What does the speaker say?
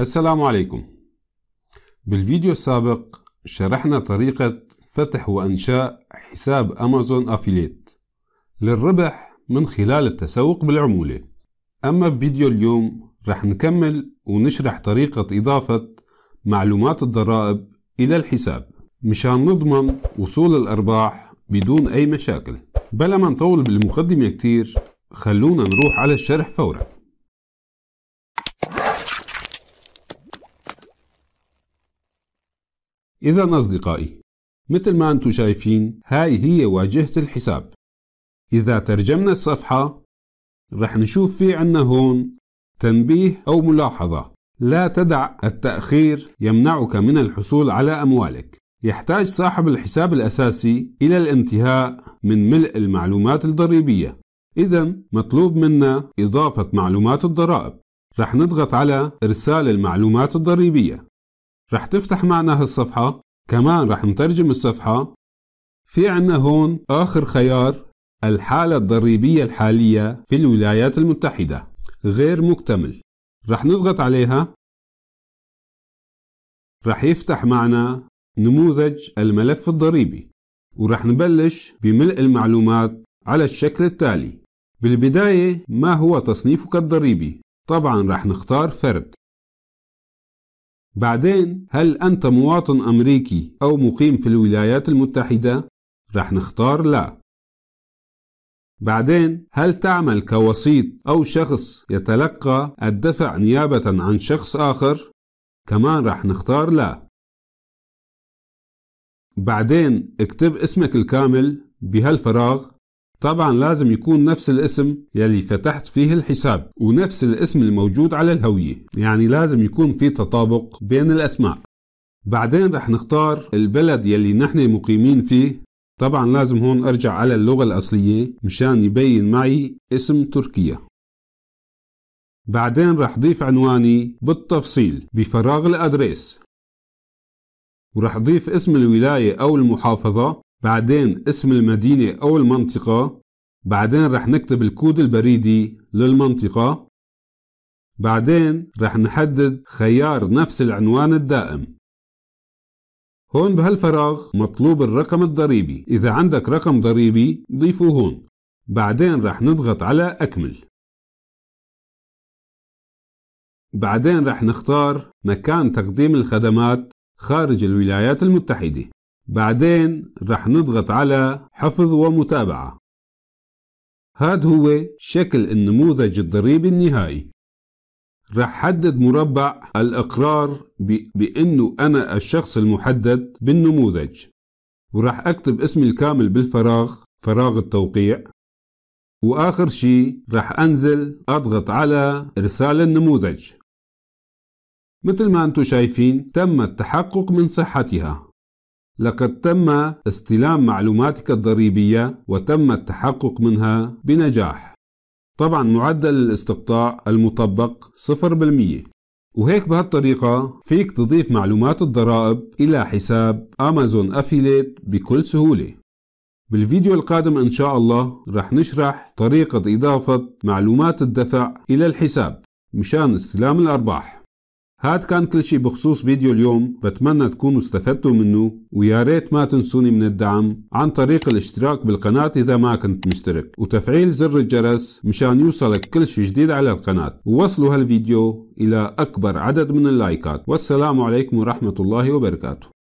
السلام عليكم بالفيديو السابق شرحنا طريقة فتح وإنشاء حساب أمازون أفيليت للربح من خلال التسوق بالعمولة أما بفيديو اليوم رح نكمل ونشرح طريقة إضافة معلومات الضرائب إلى الحساب مشان نضمن وصول الأرباح بدون أي مشاكل بلا ما نطول بالمقدمة كتير خلونا نروح على الشرح فورا إذا أصدقائي مثل ما أنتم شايفين هاي هي واجهة الحساب إذا ترجمنا الصفحة رح نشوف في عنا هون تنبيه أو ملاحظة لا تدع التأخير يمنعك من الحصول على أموالك يحتاج صاحب الحساب الأساسي إلى الانتهاء من ملء المعلومات الضريبية إذا مطلوب منا إضافة معلومات الضرائب رح نضغط على إرسال المعلومات الضريبية رح تفتح معنا هالصفحة كمان رح نترجم الصفحة في عنا هون آخر خيار الحالة الضريبية الحالية في الولايات المتحدة غير مكتمل رح نضغط عليها رح يفتح معنا نموذج الملف الضريبي ورح نبلش بملء المعلومات على الشكل التالي بالبداية ما هو تصنيفك الضريبي طبعا رح نختار فرد بعدين هل أنت مواطن أمريكي أو مقيم في الولايات المتحدة؟ رح نختار لا بعدين هل تعمل كوسيط أو شخص يتلقى الدفع نيابة عن شخص آخر؟ كمان رح نختار لا بعدين اكتب اسمك الكامل بهالفراغ طبعا لازم يكون نفس الاسم يلي فتحت فيه الحساب ونفس الاسم الموجود على الهوية يعني لازم يكون في تطابق بين الأسماء بعدين رح نختار البلد يلي نحن مقيمين فيه طبعا لازم هون أرجع على اللغة الأصلية مشان يبين معي اسم تركيا بعدين رح ضيف عنواني بالتفصيل بفراغ الأدريس ورح ضيف اسم الولاية أو المحافظة بعدين اسم المدينة أو المنطقة بعدين رح نكتب الكود البريدي للمنطقة بعدين رح نحدد خيار نفس العنوان الدائم هون بهالفراغ مطلوب الرقم الضريبي إذا عندك رقم ضريبي ضيفه هون بعدين رح نضغط على أكمل بعدين رح نختار مكان تقديم الخدمات خارج الولايات المتحدة بعدين رح نضغط على حفظ ومتابعة هاد هو شكل النموذج الضريبي النهائي رح حدد مربع الإقرار بأنه أنا الشخص المحدد بالنموذج ورح أكتب اسمي الكامل بالفراغ فراغ التوقيع وآخر شي رح أنزل أضغط على إرسال النموذج مثل ما أنتم شايفين تم التحقق من صحتها لقد تم استلام معلوماتك الضريبية وتم التحقق منها بنجاح. طبعا معدل الاستقطاع المطبق 0% وهيك بهالطريقة فيك تضيف معلومات الضرائب إلى حساب أمازون أفيليت بكل سهولة بالفيديو القادم إن شاء الله رح نشرح طريقة إضافة معلومات الدفع إلى الحساب مشان استلام الأرباح هاد كان كل شي بخصوص فيديو اليوم بتمنى تكونوا استفدتوا منه ويا ريت ما تنسوني من الدعم عن طريق الاشتراك بالقناة إذا ما كنت مشترك وتفعيل زر الجرس مشان يوصلك كل شي جديد على القناة ووصلوا هالفيديو إلى أكبر عدد من اللايكات والسلام عليكم ورحمة الله وبركاته